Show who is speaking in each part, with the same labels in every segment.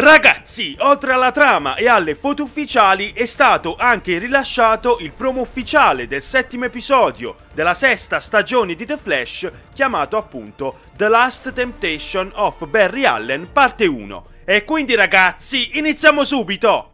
Speaker 1: Ragazzi, oltre alla trama e alle foto ufficiali è stato anche rilasciato il promo ufficiale del settimo episodio della sesta stagione di The Flash chiamato appunto The Last Temptation of Barry Allen parte 1. E quindi ragazzi, iniziamo subito!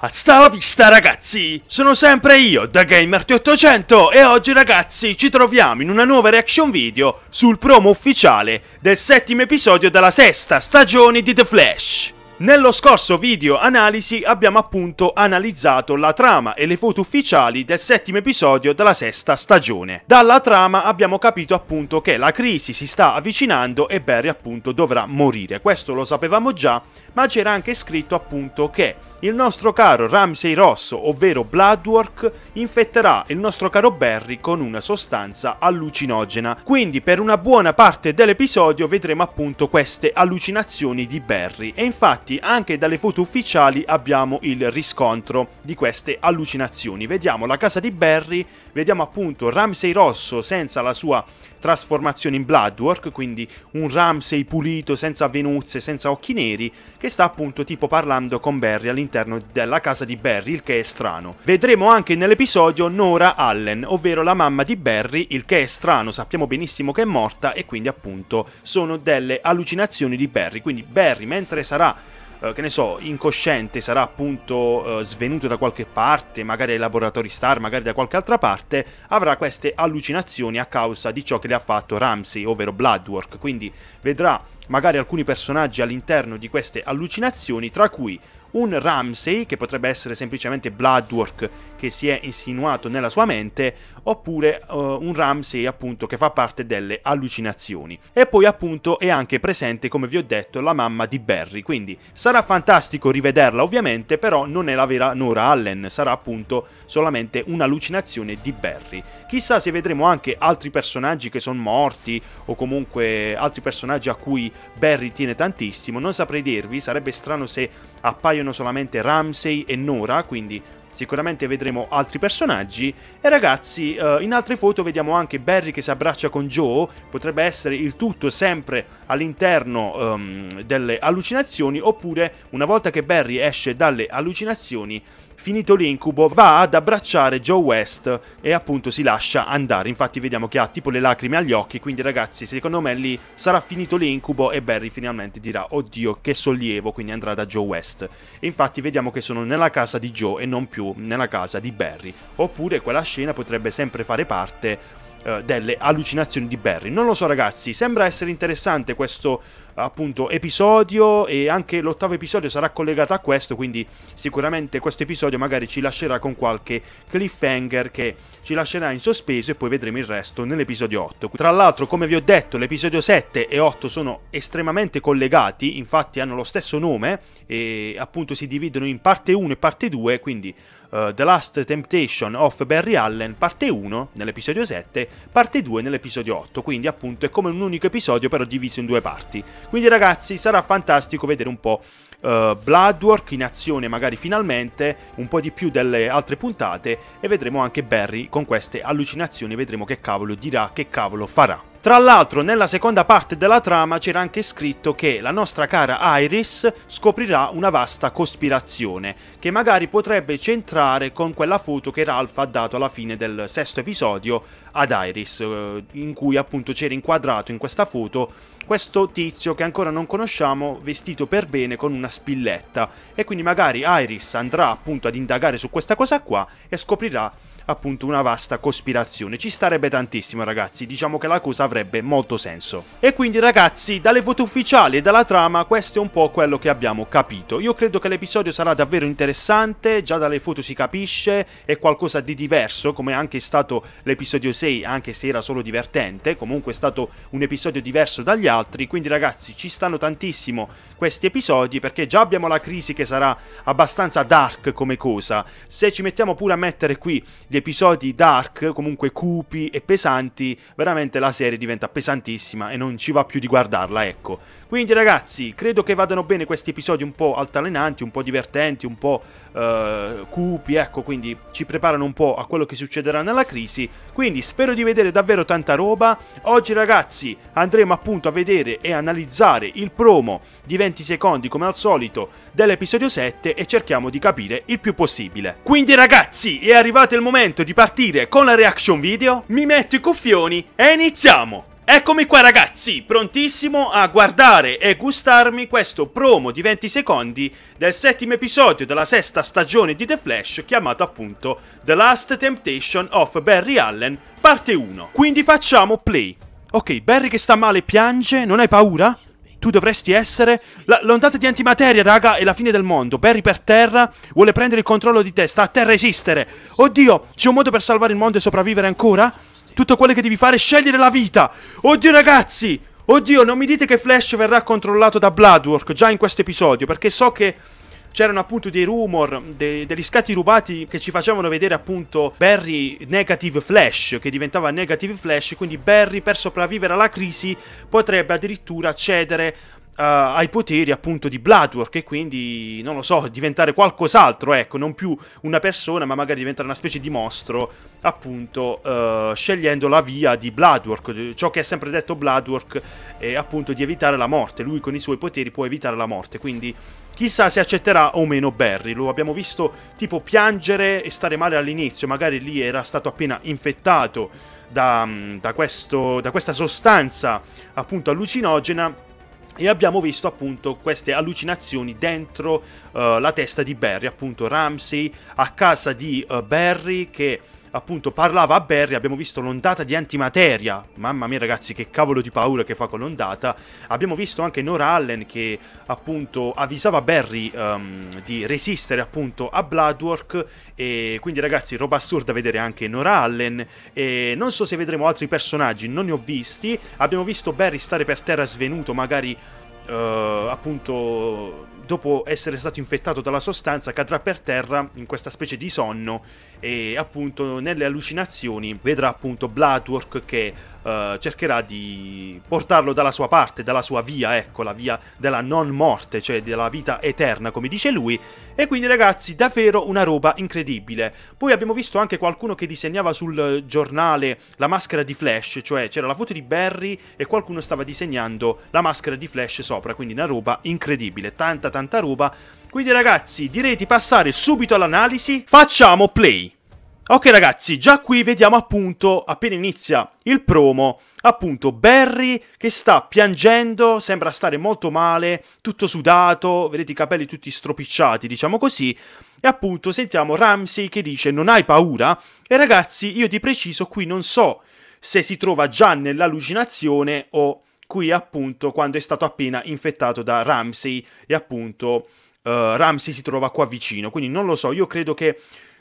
Speaker 1: a sta vista ragazzi! Sono sempre io, thegamert 800 e oggi ragazzi ci troviamo in una nuova reaction video sul promo ufficiale del settimo episodio della sesta stagione di The Flash. Nello scorso video analisi abbiamo appunto analizzato la trama e le foto ufficiali del settimo episodio della sesta stagione. Dalla trama abbiamo capito appunto che la crisi si sta avvicinando e Barry appunto dovrà morire. Questo lo sapevamo già, ma c'era anche scritto appunto che il nostro caro Ramsey Rosso, ovvero Bloodwork, infetterà il nostro caro Barry con una sostanza allucinogena. Quindi per una buona parte dell'episodio vedremo appunto queste allucinazioni di Barry e infatti infatti anche dalle foto ufficiali abbiamo il riscontro di queste allucinazioni. Vediamo la casa di Barry, vediamo appunto Ramsey Rosso senza la sua trasformazione in Bloodwork, quindi un Ramsey pulito, senza venuzze, senza occhi neri, che sta appunto tipo parlando con Barry all'interno della casa di Barry, il che è strano. Vedremo anche nell'episodio Nora Allen, ovvero la mamma di Barry, il che è strano, sappiamo benissimo che è morta e quindi appunto sono delle allucinazioni di Barry, quindi Barry mentre sarà eh, che ne so, incosciente sarà appunto eh, svenuto da qualche parte, magari ai laboratori star, magari da qualche altra parte, avrà queste allucinazioni a causa di ciò che le ha fatto Ramsey, ovvero Bloodwork. Quindi vedrà magari alcuni personaggi all'interno di queste allucinazioni, tra cui un Ramsey, che potrebbe essere semplicemente Bloodwork che si è insinuato nella sua mente, oppure uh, un Ramsey appunto che fa parte delle allucinazioni. E poi appunto è anche presente, come vi ho detto, la mamma di Barry, quindi sarà fantastico rivederla ovviamente, però non è la vera Nora Allen, sarà appunto solamente un'allucinazione di Barry. Chissà se vedremo anche altri personaggi che sono morti o comunque altri personaggi a cui Barry tiene tantissimo, non saprei dirvi, sarebbe strano se appaiono solamente Ramsey e Nora, quindi Sicuramente vedremo altri personaggi. E ragazzi, eh, in altre foto vediamo anche Barry che si abbraccia con Joe. Potrebbe essere il tutto sempre all'interno um, delle allucinazioni. Oppure, una volta che Barry esce dalle allucinazioni, Finito l'incubo, va ad abbracciare Joe West e appunto si lascia andare. Infatti vediamo che ha tipo le lacrime agli occhi, quindi ragazzi, secondo me lì sarà finito l'incubo e Barry finalmente dirà "Oddio, che sollievo", quindi andrà da Joe West. E infatti vediamo che sono nella casa di Joe e non più nella casa di Barry. Oppure quella scena potrebbe sempre fare parte eh, delle allucinazioni di Barry. Non lo so ragazzi, sembra essere interessante questo appunto episodio e anche l'ottavo episodio sarà collegato a questo, quindi sicuramente questo episodio magari ci lascerà con qualche cliffhanger che ci lascerà in sospeso e poi vedremo il resto nell'episodio 8. Tra l'altro, come vi ho detto, l'episodio 7 e 8 sono estremamente collegati, infatti hanno lo stesso nome e appunto si dividono in parte 1 e parte 2, quindi uh, The Last Temptation of Barry Allen parte 1 nell'episodio 7, parte 2 nell'episodio 8, quindi appunto è come un unico episodio però diviso in due parti. Quindi ragazzi sarà fantastico vedere un po' uh, Bloodwork in azione magari finalmente, un po' di più delle altre puntate e vedremo anche Barry con queste allucinazioni, vedremo che cavolo dirà, che cavolo farà. Tra l'altro nella seconda parte della trama c'era anche scritto che la nostra cara Iris scoprirà una vasta cospirazione, che magari potrebbe centrare con quella foto che Ralph ha dato alla fine del sesto episodio ad Iris, eh, in cui appunto c'era inquadrato in questa foto questo tizio che ancora non conosciamo vestito per bene con una spilletta e quindi magari Iris andrà appunto ad indagare su questa cosa qua e scoprirà appunto una vasta cospirazione. Ci starebbe tantissimo ragazzi, diciamo che la cosa avrebbe molto senso. E quindi ragazzi, dalle foto ufficiali e dalla trama questo è un po' quello che abbiamo capito. Io credo che l'episodio sarà davvero interessante, già dalle foto si capisce, è qualcosa di diverso come anche è stato l'episodio 6, anche se era solo divertente, comunque è stato un episodio diverso dagli altri, quindi ragazzi ci stanno tantissimo questi episodi perché già abbiamo la crisi che sarà abbastanza dark come cosa. Se ci mettiamo pure a mettere qui gli episodi dark, comunque cupi e pesanti, veramente la serie diventa pesantissima e non ci va più di guardarla, ecco. Quindi ragazzi, credo che vadano bene questi episodi un po' altalenanti, un po' divertenti, un po' eh, cupi, ecco, quindi ci preparano un po' a quello che succederà nella crisi. Quindi spero di vedere davvero tanta roba. Oggi ragazzi andremo appunto a vedere e analizzare il promo di 20 secondi come al solito dell'episodio 7 e cerchiamo di capire il più possibile. Quindi ragazzi, è arrivato il momento momento di partire con la reaction video, mi metto i cuffioni e iniziamo! Eccomi qua ragazzi, prontissimo a guardare e gustarmi questo promo di 20 secondi del settimo episodio della sesta stagione di The Flash chiamato appunto The Last Temptation of Barry Allen, parte 1. Quindi facciamo play. Ok, Barry che sta male piange, non hai paura? tu dovresti essere... La, l'ondata di antimateria, raga, è la fine del mondo. Barry per terra, vuole prendere il controllo di te, sta a terra esistere. Oddio, c'è un modo per salvare il mondo e sopravvivere ancora? Tutto quello che devi fare è scegliere la vita. Oddio, ragazzi! Oddio, non mi dite che Flash verrà controllato da Bloodwork già in questo episodio, perché so che c'erano appunto dei rumor, de- degli scatti rubati che ci facevano vedere appunto Barry Negative Flash, che diventava Negative Flash, quindi Barry per sopravvivere alla crisi potrebbe addirittura cedere ha eh, i poteri appunto di Bloodwork e quindi, non lo so, diventare qualcos'altro, ecco, non più una persona ma magari diventare una specie di mostro appunto eh, scegliendo la via di Bloodwork, ciò che ha sempre detto Bloodwork è appunto di evitare la morte, lui con i suoi poteri può evitare la morte, quindi chissà se accetterà o meno Barry, lo abbiamo visto tipo piangere e stare male all'inizio, magari lì era stato appena infettato da, mm, da, questo, da questa sostanza appunto allucinogena e abbiamo visto appunto queste allucinazioni dentro uh, la testa di Barry, appunto Ramsey a casa di uh, Barry che appunto parlava a Barry, abbiamo visto l'ondata di antimateria, mamma mia ragazzi che cavolo di paura che fa con l'ondata, abbiamo visto anche Nora Allen che appunto avvisava Barry um, di resistere appunto a Bloodwork e quindi ragazzi roba assurda vedere anche Nora Allen e non so se vedremo altri personaggi, non ne ho visti, abbiamo visto Barry stare per terra svenuto magari uh, appunto dopo essere stato infettato dalla sostanza, cadrà per terra in questa specie di sonno e appunto nelle allucinazioni vedrà appunto Bloodwork che eh, cercherà di portarlo dalla sua parte, dalla sua via, ecco, la via della non morte, cioè della vita eterna, come dice lui. E quindi ragazzi, davvero una roba incredibile. Poi abbiamo visto anche qualcuno che disegnava sul giornale la maschera di Flash, cioè c'era la foto di Barry e qualcuno stava disegnando la maschera di Flash sopra, quindi una roba incredibile, tanta tanta roba. Quindi ragazzi, direi di passare subito all'analisi. Facciamo play! Ok ragazzi, già qui vediamo appunto, appena inizia il promo, appunto Barry che sta piangendo, sembra stare molto male, tutto sudato, vedete i capelli tutti stropicciati, diciamo così, e appunto sentiamo Ramsey che dice non hai paura? E ragazzi, io di preciso qui non so se si trova già nell'allucinazione o qui appunto quando è stato appena infettato da Ramsey e appunto... Uh, Ramsey si trova qua vicino, quindi non lo so, io credo che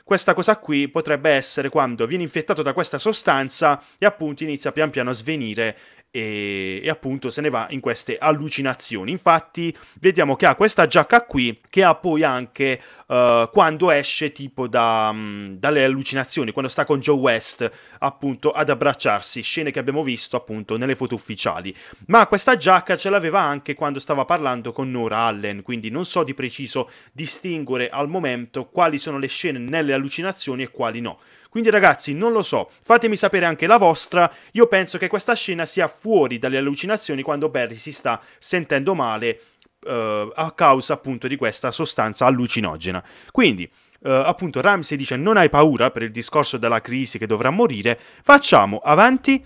Speaker 1: questa cosa qui potrebbe essere quando viene infettato da questa sostanza e appunto inizia pian piano a svenire e, e, appunto se ne va in queste allucinazioni. Infatti vediamo che ha questa giacca qui che ha poi anche uh, quando esce tipo da, mh, mm, dalle allucinazioni, quando sta con Joe West appunto ad abbracciarsi, scene che abbiamo visto appunto nelle foto ufficiali. Ma questa giacca ce l'aveva anche quando stava parlando con Nora Allen, quindi non so di preciso distinguere al momento quali sono le scene nelle allucinazioni e quali no. Quindi ragazzi, non lo so, fatemi sapere anche la vostra. Io penso che questa scena sia fuori dalle allucinazioni quando Barry si sta sentendo male eh, a causa appunto di questa sostanza allucinogena. Quindi... Uh, appunto Ramsey dice non hai paura per il discorso della crisi che dovrà morire, facciamo avanti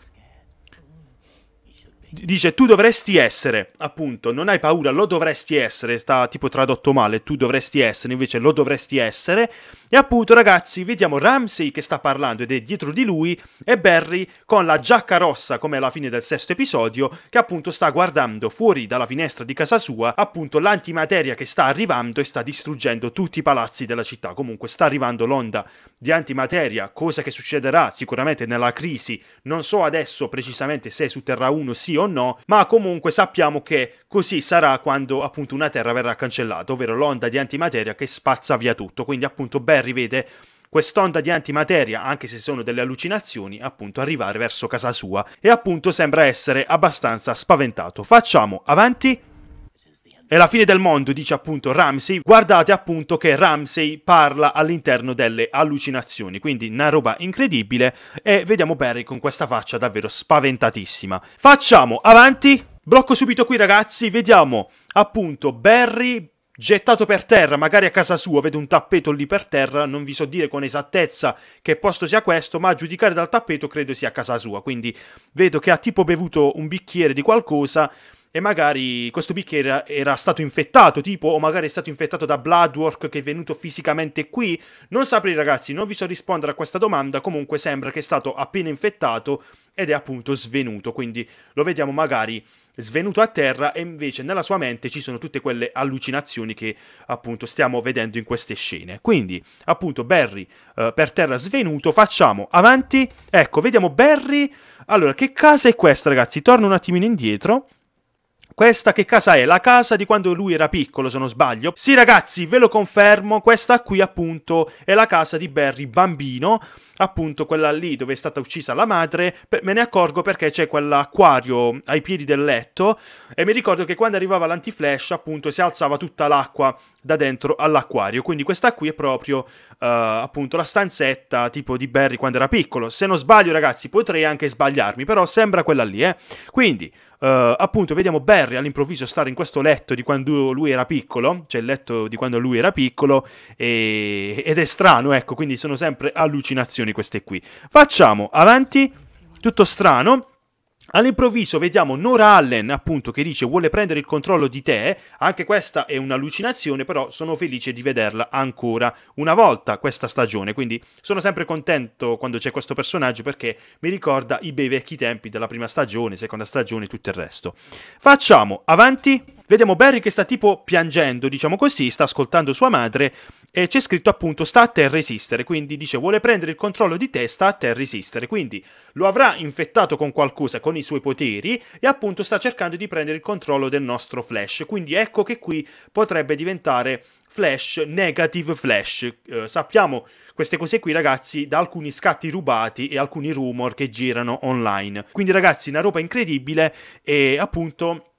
Speaker 1: dice tu dovresti essere, appunto, non hai paura, lo dovresti essere, sta tipo tradotto male, tu dovresti essere, invece lo dovresti essere. E appunto, ragazzi, vediamo Ramsey che sta parlando ed è dietro di lui e Barry con la giacca rossa, come alla fine del sesto episodio, che appunto sta guardando fuori dalla finestra di casa sua, appunto l'antimateria che sta arrivando e sta distruggendo tutti i palazzi della città. Comunque sta arrivando l'onda di antimateria, cosa che succederà sicuramente nella crisi, non so adesso precisamente se su Terra 1 sì o no, ma comunque sappiamo che così sarà quando appunto una Terra verrà cancellata, ovvero l'onda di antimateria che spazza via tutto. Quindi appunto Barry vede quest'onda di antimateria, anche se sono delle allucinazioni, appunto arrivare verso casa sua e appunto sembra essere abbastanza spaventato. Facciamo avanti è la fine del mondo, dice appunto Ramsey. Guardate appunto che Ramsey parla all'interno delle allucinazioni, quindi una roba incredibile. E vediamo Barry con questa faccia davvero spaventatissima. Facciamo avanti. Blocco subito qui, ragazzi. Vediamo appunto Barry gettato per terra, magari a casa sua, vedo un tappeto lì per terra, non vi so dire con esattezza che posto sia questo, ma a giudicare dal tappeto credo sia a casa sua, quindi vedo che ha tipo bevuto un bicchiere di qualcosa e magari questo bicchiere era, stato infettato, tipo, o magari è stato infettato da Bloodwork che è venuto fisicamente qui. Non saprei, ragazzi, non vi so rispondere a questa domanda. Comunque sembra che è stato appena infettato ed è appunto svenuto. Quindi lo vediamo magari svenuto a terra e invece nella sua mente ci sono tutte quelle allucinazioni che appunto stiamo vedendo in queste scene. Quindi, appunto, Barry eh, per terra svenuto, facciamo avanti. Ecco, vediamo Barry. Allora, che casa è questa, ragazzi? Torno un attimino indietro. Questa che casa è? La casa di quando lui era piccolo, se non sbaglio. Sì, ragazzi, ve lo confermo, questa qui appunto è la casa di Barry bambino appunto quella lì dove è stata uccisa la madre, me ne accorgo perché c'è quell'acquario ai piedi del letto e mi ricordo che quando arrivava l'antiflash appunto si alzava tutta l'acqua da dentro all'acquario, quindi questa qui è proprio uh, appunto la stanzetta tipo di Barry quando era piccolo, se non sbaglio ragazzi potrei anche sbagliarmi, però sembra quella lì, eh. Quindi Uh, appunto vediamo Barry all'improvviso stare in questo letto di quando lui era piccolo, cioè il letto di quando lui era piccolo, e... ed è strano, ecco, quindi sono sempre allucinazioni di queste qui. Facciamo avanti, tutto strano. All'improvviso vediamo Nora Allen, appunto, che dice vuole prendere il controllo di te. Anche questa è un'allucinazione, però sono felice di vederla ancora una volta questa stagione. Quindi sono sempre contento quando c'è questo personaggio perché mi ricorda i bei vecchi tempi della prima stagione, seconda stagione e tutto il resto. Facciamo avanti. Vediamo Barry che sta tipo piangendo, diciamo così, sta ascoltando sua madre e c'è scritto appunto sta a te resistere, quindi dice vuole prendere il controllo di te, sta a te resistere, quindi lo avrà infettato con qualcosa, con i suoi poteri e appunto sta cercando di prendere il controllo del nostro Flash, quindi ecco che qui potrebbe diventare Flash, Negative Flash. Eh, sappiamo queste cose qui, ragazzi, da alcuni scatti rubati e alcuni rumor che girano online. Quindi, ragazzi, una roba incredibile e appunto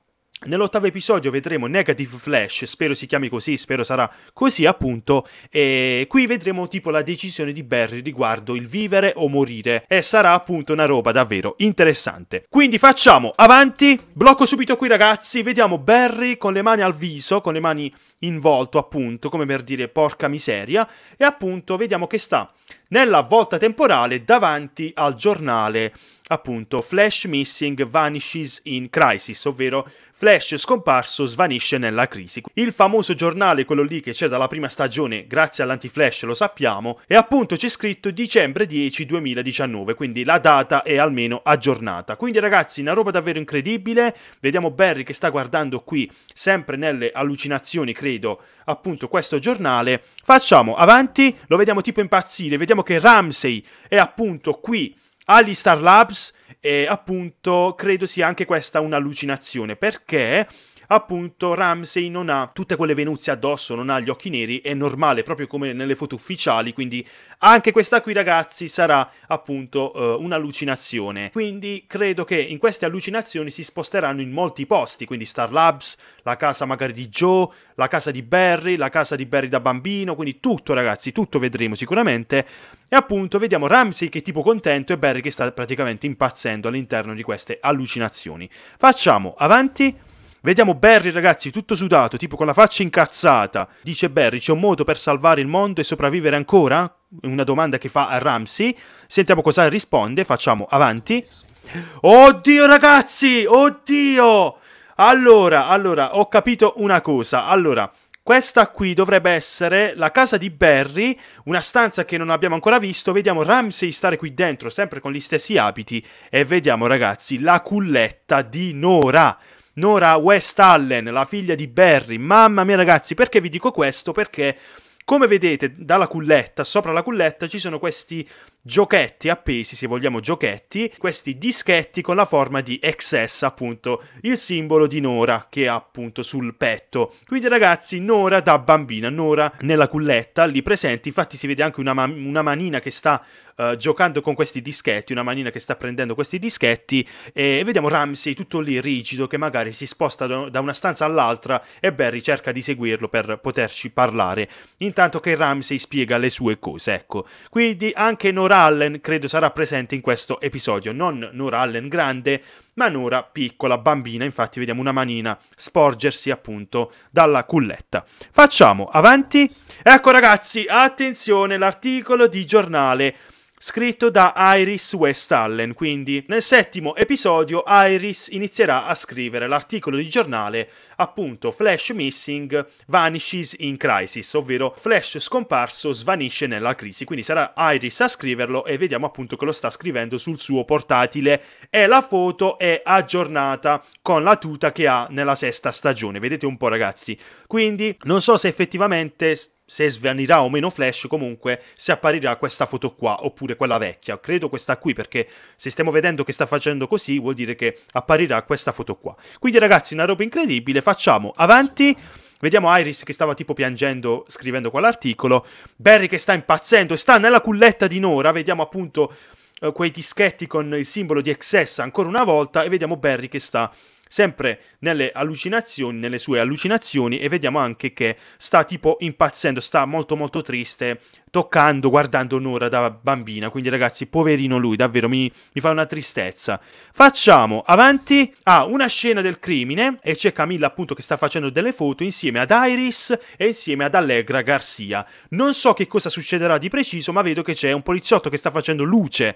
Speaker 1: Nell'ottavo episodio vedremo Negative Flash, spero si chiami così, spero sarà così appunto, e qui vedremo tipo la decisione di Barry riguardo il vivere o morire e sarà appunto una roba davvero interessante. Quindi facciamo avanti, blocco subito qui ragazzi, vediamo Barry con le mani al viso, con le mani in volto, appunto, come per dire porca miseria, e appunto vediamo che sta nella volta temporale davanti al giornale, appunto, Flash Missing Vanishes in Crisis, ovvero Flash scomparso svanisce nella crisi. Il famoso giornale, quello lì che c'è dalla prima stagione, grazie all'antiflash lo sappiamo, e appunto c'è scritto dicembre 10 2019, quindi la data è almeno aggiornata. Quindi ragazzi, una roba davvero incredibile, vediamo Barry che sta guardando qui sempre nelle allucinazioni credo, vedo appunto questo giornale, facciamo avanti, lo vediamo tipo impazzire, vediamo che Ramsey è appunto qui agli Star Labs e appunto credo sia anche questa un'allucinazione perché appunto Ramsey non ha tutte quelle venuzze addosso, non ha gli occhi neri, è normale, proprio come nelle foto ufficiali, quindi anche questa qui ragazzi sarà appunto eh, un'allucinazione. Quindi credo che in queste allucinazioni si sposteranno in molti posti, quindi Star Labs, la casa magari di Joe, la casa di Barry, la casa di Barry da bambino, quindi tutto ragazzi, tutto vedremo sicuramente. E appunto vediamo Ramsey che è tipo contento e Barry che sta praticamente impazzendo all'interno di queste allucinazioni. Facciamo avanti. Vediamo Barry, ragazzi, tutto sudato, tipo con la faccia incazzata. Dice Barry, c'è un modo per salvare il mondo e sopravvivere ancora? Una domanda che fa a Ramsey. Sentiamo cosa risponde, facciamo avanti. Oddio, ragazzi, oddio! Allora, allora, ho capito una cosa. Allora, questa qui dovrebbe essere la casa di Barry, una stanza che non abbiamo ancora visto. Vediamo Ramsey stare qui dentro, sempre con gli stessi abiti. E vediamo, ragazzi, la culletta di Nora. Nora West Allen, la figlia di Barry. Mamma mia ragazzi, perché vi dico questo? Perché... Come vedete dalla culletta, sopra la culletta ci sono questi giochetti appesi, se vogliamo giochetti, questi dischetti con la forma di XS, appunto, il simbolo di Nora che ha appunto sul petto. Quindi ragazzi, Nora da bambina, Nora nella culletta, lì presente, infatti si vede anche una, ma- una manina che sta uh, giocando con questi dischetti, una manina che sta prendendo questi dischetti e vediamo Ramsey tutto lì rigido che magari si sposta da una stanza all'altra e Barry cerca di seguirlo per poterci parlare, intanto che Ramsey spiega le sue cose, ecco. Quindi anche Nora Nur Allen credo sarà presente in questo episodio, non Nora Allen grande, ma Nora piccola, bambina, infatti vediamo una manina sporgersi appunto dalla culletta. Facciamo avanti. Ecco ragazzi, attenzione, l'articolo di giornale scritto da Iris Westallen, quindi nel settimo episodio Iris inizierà a scrivere l'articolo di giornale appunto Flash Missing Vanishes in Crisis, ovvero Flash scomparso svanisce nella crisi, quindi sarà Iris a scriverlo e vediamo appunto che lo sta scrivendo sul suo portatile e la foto è aggiornata con la tuta che ha nella sesta stagione, vedete un po' ragazzi, quindi non so se effettivamente se svanirà o meno Flash, comunque se apparirà questa foto qua oppure quella vecchia. Credo questa qui perché se stiamo vedendo che sta facendo così vuol dire che apparirà questa foto qua. Quindi ragazzi, una roba incredibile, facciamo avanti. Vediamo Iris che stava tipo piangendo scrivendo quell'articolo, Barry che sta impazzendo sta nella culletta di Nora, vediamo appunto eh, quei dischetti con il simbolo di Excess ancora una volta e vediamo Barry che sta sempre nelle allucinazioni, nelle sue allucinazioni e vediamo anche che sta tipo impazzendo, sta molto molto triste toccando, guardando Nora da bambina. Quindi, ragazzi, poverino lui, davvero mi, mi fa una tristezza. Facciamo avanti a ah, una scena del crimine. E c'è Camilla, appunto, che sta facendo delle foto insieme ad Iris e insieme ad Allegra Garcia. Non so che cosa succederà di preciso, ma vedo che c'è un poliziotto che sta facendo luce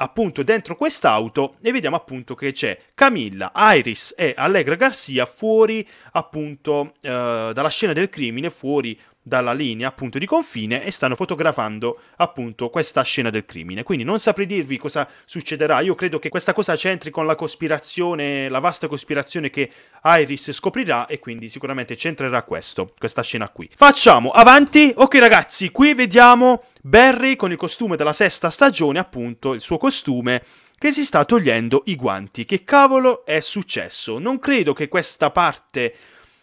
Speaker 1: appunto dentro quest'auto e vediamo appunto che c'è Camilla, Iris e Allegra Garcia fuori appunto eh, dalla scena del crimine, fuori dalla linea appunto di confine e stanno fotografando appunto questa scena del crimine. Quindi non saprei dirvi cosa succederà, io credo che questa cosa c'entri con la cospirazione, la vasta cospirazione che Iris scoprirà e quindi sicuramente c'entrerà questo, questa scena qui. Facciamo avanti. Ok ragazzi, qui vediamo Barry con il costume della sesta stagione, appunto il suo costume che si sta togliendo i guanti. Che cavolo è successo? Non credo che questa parte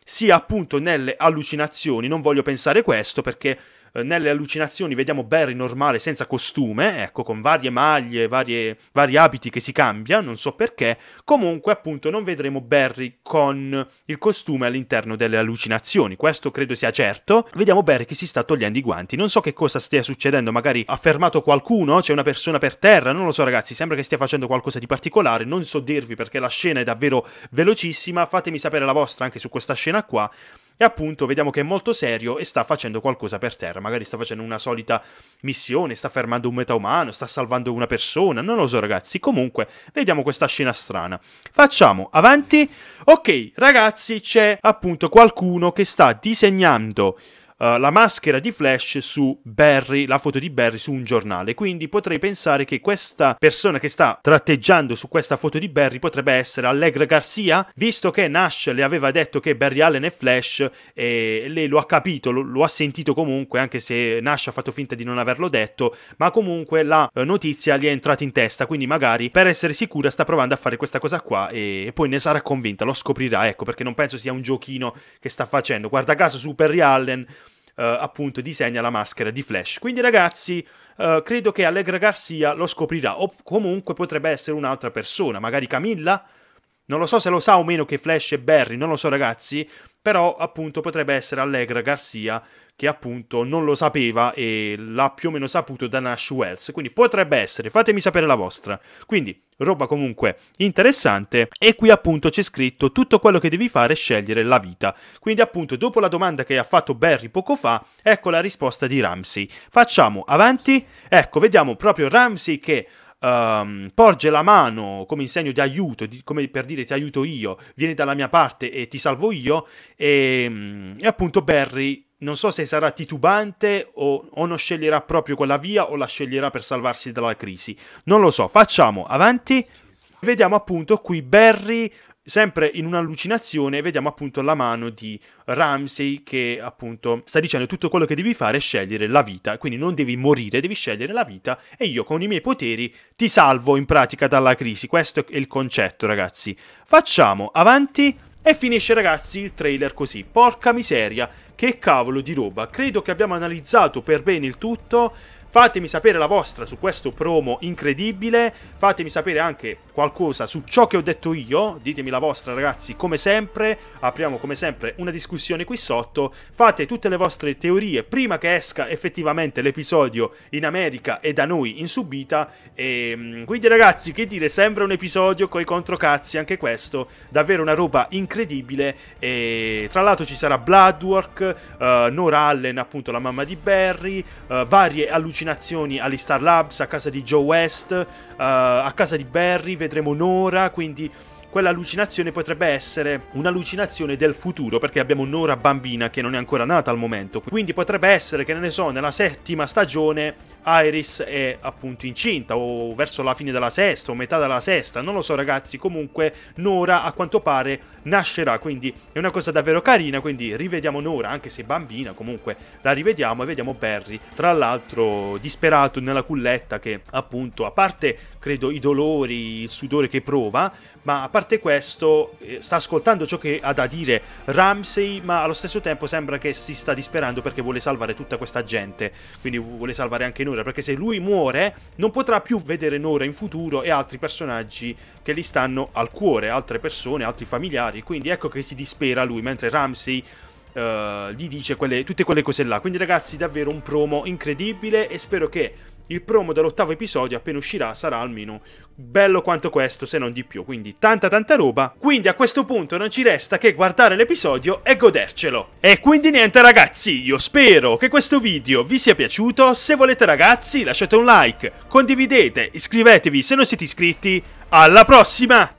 Speaker 1: sia appunto nelle allucinazioni. Non voglio pensare questo perché eh, nelle allucinazioni vediamo Barry normale senza costume, ecco, con varie maglie, varie, vari abiti che si cambia, non so perché. Comunque, appunto, non vedremo Barry con il costume all'interno delle allucinazioni, questo credo sia certo. Vediamo Barry che si sta togliendo i guanti, non so che cosa stia succedendo, magari ha fermato qualcuno, c'è una persona per terra, non lo so ragazzi, sembra che stia facendo qualcosa di particolare, non so dirvi perché la scena è davvero velocissima, fatemi sapere la vostra anche su questa scena qua e appunto vediamo che è molto serio e sta facendo qualcosa per terra, magari sta facendo una solita missione, sta fermando un umano, sta salvando una persona, non lo so ragazzi, comunque vediamo questa scena strana. Facciamo avanti. Ok, ragazzi, c'è appunto qualcuno che sta disegnando eh, la maschera di Flash su Barry, la foto di Barry su un giornale. Quindi potrei pensare che questa persona che sta tratteggiando su questa foto di Barry potrebbe essere Allegra Garcia, visto che Nash le aveva detto che Barry Allen è Flash e lei lo ha capito, lo, lo ha sentito comunque, anche se Nash ha fatto finta di non averlo detto, ma comunque la eh, notizia gli è entrata in testa, quindi magari per essere sicura sta provando a fare questa cosa qua e, e poi ne sarà convinta, lo scoprirà, ecco, perché non penso sia un giochino che sta facendo. Guarda caso su Barry Allen eh, appunto disegna la maschera di Flash. Quindi ragazzi, eh, credo che Allegra Garcia lo scoprirà, o comunque potrebbe essere un'altra persona, magari Camilla? Non lo so se lo sa o meno che Flash e Barry, non lo so ragazzi, però appunto potrebbe essere Allegra Garcia che appunto non lo sapeva e l'ha più o meno saputo da Nash Wells, quindi potrebbe essere, fatemi sapere la vostra. Quindi roba comunque interessante e qui appunto c'è scritto tutto quello che devi fare è scegliere la vita quindi appunto dopo la domanda che ha fatto Barry poco fa ecco la risposta di Ramsey facciamo avanti ecco vediamo proprio Ramsey che um, porge la mano come in segno di aiuto di, come per dire ti aiuto io vieni dalla mia parte e ti salvo io e, ehm, e appunto Barry non so se sarà titubante o, o, non sceglierà proprio quella via o la sceglierà per salvarsi dalla crisi. Non lo so, facciamo avanti. Vediamo appunto qui Barry sempre in un'allucinazione vediamo appunto la mano di Ramsey che appunto sta dicendo tutto quello che devi fare è scegliere la vita, quindi non devi morire, devi scegliere la vita e io con i miei poteri ti salvo in pratica dalla crisi. Questo è il concetto, ragazzi. Facciamo avanti. E finisce ragazzi il trailer così, porca miseria, che cavolo di roba, credo che abbiamo analizzato per bene il tutto, Fatemi sapere la vostra su questo promo incredibile, fatemi sapere anche qualcosa su ciò che ho detto io, ditemi la vostra ragazzi come sempre, apriamo come sempre una discussione qui sotto, fate tutte le vostre teorie prima che esca effettivamente l'episodio in America e da noi in subita e ehm, quindi ragazzi che dire, sembra un episodio coi controcazzi anche questo, davvero una roba incredibile e tra l'altro ci sarà Bloodwork, uh, Nora Allen appunto la mamma di Barry, uh, varie allucinazioni allucinazioni agli Star Labs, a casa di Joe West, uh, a casa di Barry, vedremo Nora, quindi quell'allucinazione potrebbe essere un'allucinazione del futuro, perché abbiamo un'ora bambina che non è ancora nata al momento. Quindi potrebbe essere che, ne, ne so, nella settima stagione Iris è appunto incinta, o verso la fine della sesta, o metà della sesta, non lo so ragazzi, comunque Nora a quanto pare nascerà, quindi è una cosa davvero carina, quindi rivediamo Nora, anche se bambina, comunque la rivediamo e vediamo Barry, tra l'altro disperato nella culletta che appunto, a parte credo i dolori, il sudore che prova, ma a parte parte questo, eh, sta ascoltando ciò che ha da dire Ramsey, ma allo stesso tempo sembra che si sta disperando perché vuole salvare tutta questa gente. Quindi vuole salvare anche Nora, perché se lui muore non potrà più vedere Nora in futuro e altri personaggi che gli stanno al cuore, altre persone, altri familiari. Quindi ecco che si dispera lui, mentre Ramsey... Uh, gli dice quelle, tutte quelle cose là. Quindi, ragazzi, davvero un promo incredibile. E spero che il promo dell'ottavo episodio appena uscirà sarà almeno bello quanto questo, se non di più. Quindi tanta tanta roba. Quindi a questo punto non ci resta che guardare l'episodio e godercelo. E quindi niente ragazzi, io spero che questo video vi sia piaciuto. Se volete ragazzi lasciate un like, condividete, iscrivetevi se non siete iscritti. Alla prossima!